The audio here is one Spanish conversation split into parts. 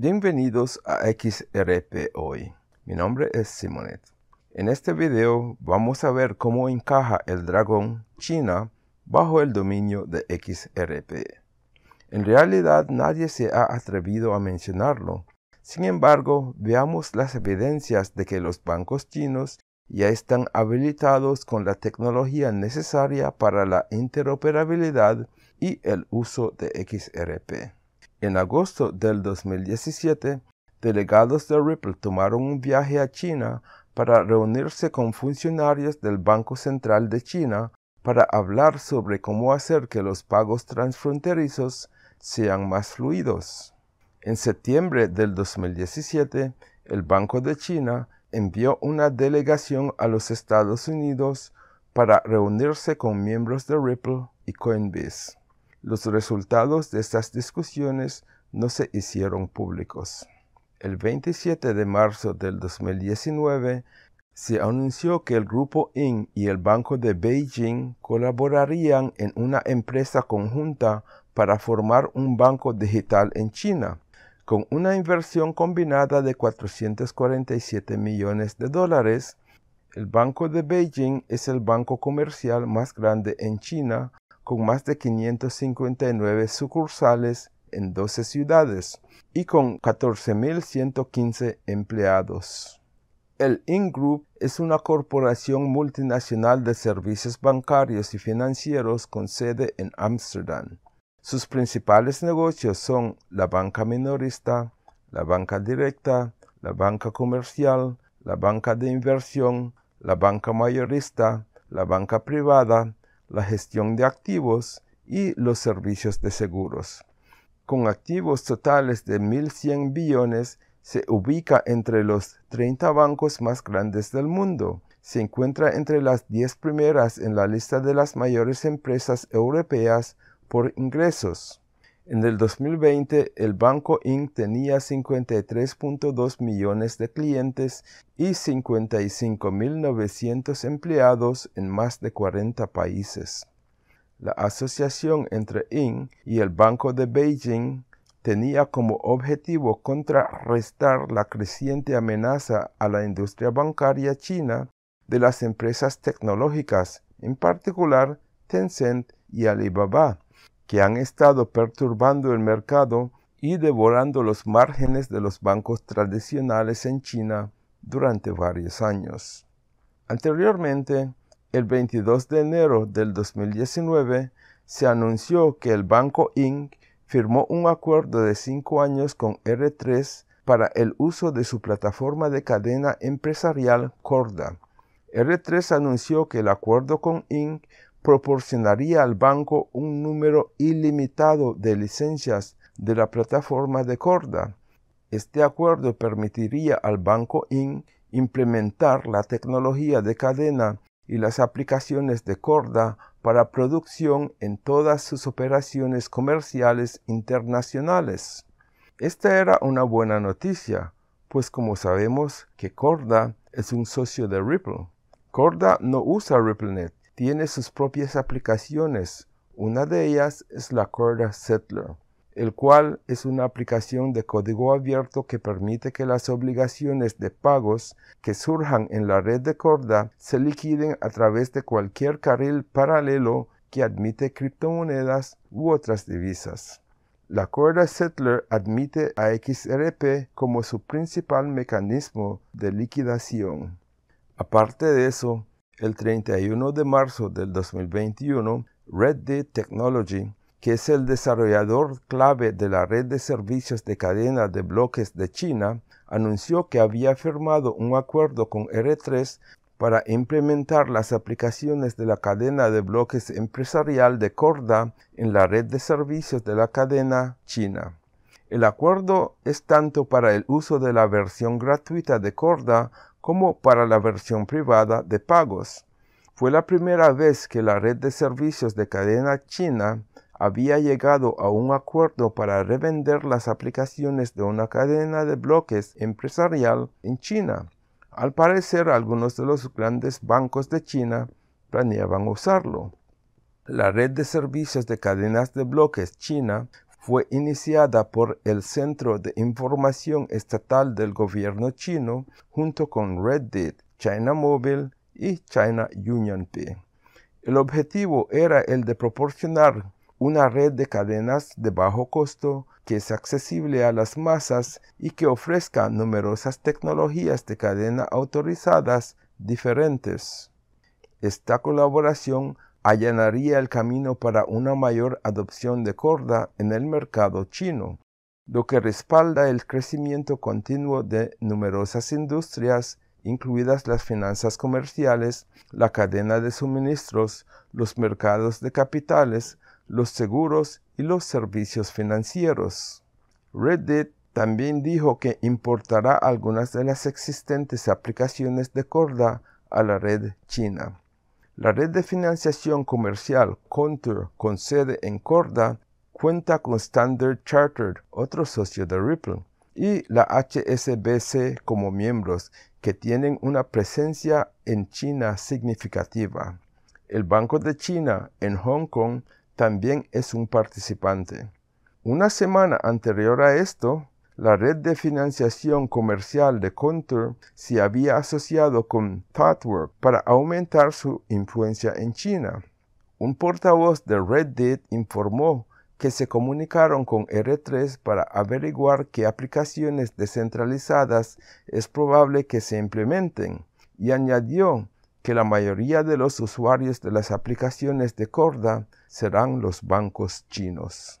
Bienvenidos a XRP Hoy. Mi nombre es Simonet. En este video vamos a ver cómo encaja el dragón China bajo el dominio de XRP. En realidad nadie se ha atrevido a mencionarlo. Sin embargo, veamos las evidencias de que los bancos chinos ya están habilitados con la tecnología necesaria para la interoperabilidad y el uso de XRP. En agosto del 2017, delegados de Ripple tomaron un viaje a China para reunirse con funcionarios del Banco Central de China para hablar sobre cómo hacer que los pagos transfronterizos sean más fluidos. En septiembre del 2017, el Banco de China envió una delegación a los Estados Unidos para reunirse con miembros de Ripple y Coinbase. Los resultados de estas discusiones no se hicieron públicos. El 27 de marzo del 2019 se anunció que el Grupo IN y el Banco de Beijing colaborarían en una empresa conjunta para formar un banco digital en China, con una inversión combinada de 447 millones de dólares. El Banco de Beijing es el banco comercial más grande en China, con más de 559 sucursales en 12 ciudades y con 14.115 empleados. El Ingroup es una corporación multinacional de servicios bancarios y financieros con sede en Ámsterdam. Sus principales negocios son la banca minorista, la banca directa, la banca comercial, la banca de inversión, la banca mayorista, la banca privada, la gestión de activos y los servicios de seguros. Con activos totales de 1.100 billones, se ubica entre los 30 bancos más grandes del mundo. Se encuentra entre las 10 primeras en la lista de las mayores empresas europeas por ingresos. En el 2020, el Banco Inc. tenía 53.2 millones de clientes y 55.900 empleados en más de 40 países. La asociación entre Inc. y el Banco de Beijing tenía como objetivo contrarrestar la creciente amenaza a la industria bancaria china de las empresas tecnológicas, en particular Tencent y Alibaba que han estado perturbando el mercado y devorando los márgenes de los bancos tradicionales en China durante varios años. Anteriormente, el 22 de enero del 2019, se anunció que el Banco Inc. firmó un acuerdo de cinco años con R3 para el uso de su plataforma de cadena empresarial Corda. R3 anunció que el acuerdo con Inc proporcionaría al banco un número ilimitado de licencias de la plataforma de Corda. Este acuerdo permitiría al Banco IN implementar la tecnología de cadena y las aplicaciones de Corda para producción en todas sus operaciones comerciales internacionales. Esta era una buena noticia, pues como sabemos que Corda es un socio de Ripple. Corda no usa RippleNet, tiene sus propias aplicaciones. Una de ellas es la Corda Settler, el cual es una aplicación de código abierto que permite que las obligaciones de pagos que surjan en la red de corda se liquiden a través de cualquier carril paralelo que admite criptomonedas u otras divisas. La Corda Settler admite a XRP como su principal mecanismo de liquidación. Aparte de eso, el 31 de marzo del 2021, Red Dead Technology, que es el desarrollador clave de la red de servicios de cadena de bloques de China, anunció que había firmado un acuerdo con R3 para implementar las aplicaciones de la cadena de bloques empresarial de Corda en la red de servicios de la cadena china. El acuerdo es tanto para el uso de la versión gratuita de Corda como para la versión privada de pagos. Fue la primera vez que la red de servicios de cadena china había llegado a un acuerdo para revender las aplicaciones de una cadena de bloques empresarial en China. Al parecer, algunos de los grandes bancos de China planeaban usarlo. La red de servicios de cadenas de bloques china fue iniciada por el Centro de Información Estatal del Gobierno chino junto con Reddit, China Mobile y China Union El objetivo era el de proporcionar una red de cadenas de bajo costo que es accesible a las masas y que ofrezca numerosas tecnologías de cadena autorizadas diferentes. Esta colaboración allanaría el camino para una mayor adopción de corda en el mercado chino, lo que respalda el crecimiento continuo de numerosas industrias, incluidas las finanzas comerciales, la cadena de suministros, los mercados de capitales, los seguros y los servicios financieros. Reddit también dijo que importará algunas de las existentes aplicaciones de corda a la red china. La red de financiación comercial Contour, con sede en Corda, cuenta con Standard Chartered, otro socio de Ripple, y la HSBC como miembros, que tienen una presencia en China significativa. El Banco de China en Hong Kong también es un participante. Una semana anterior a esto, la red de financiación comercial de Contour se había asociado con ThoughtWorks para aumentar su influencia en China. Un portavoz de Reddit informó que se comunicaron con R3 para averiguar qué aplicaciones descentralizadas es probable que se implementen y añadió que la mayoría de los usuarios de las aplicaciones de Corda serán los bancos chinos.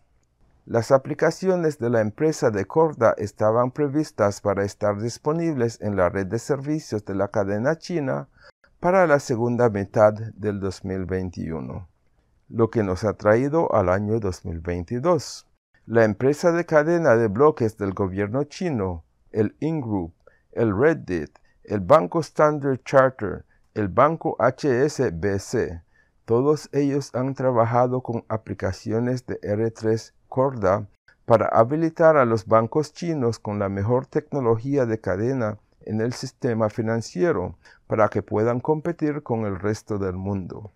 Las aplicaciones de la empresa de Corda estaban previstas para estar disponibles en la red de servicios de la cadena china para la segunda mitad del 2021, lo que nos ha traído al año 2022. La empresa de cadena de bloques del gobierno chino, el Ingroup, el Reddit, el Banco Standard Charter, el Banco HSBC, todos ellos han trabajado con aplicaciones de R3 Corda para habilitar a los bancos chinos con la mejor tecnología de cadena en el sistema financiero para que puedan competir con el resto del mundo.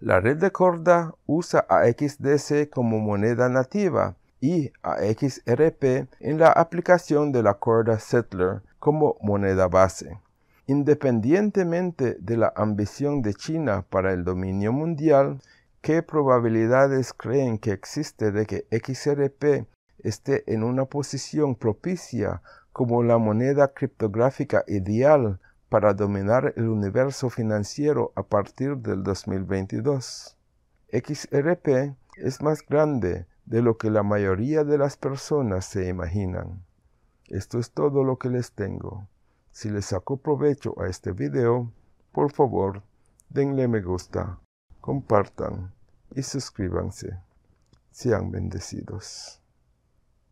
La red de Corda usa a XDC como moneda nativa y a XRP en la aplicación de la Corda Settler como moneda base. Independientemente de la ambición de China para el dominio mundial, ¿Qué probabilidades creen que existe de que XRP esté en una posición propicia como la moneda criptográfica ideal para dominar el universo financiero a partir del 2022? XRP es más grande de lo que la mayoría de las personas se imaginan. Esto es todo lo que les tengo. Si les sacó provecho a este video, por favor, denle me gusta compartan y suscríbanse. Sean bendecidos.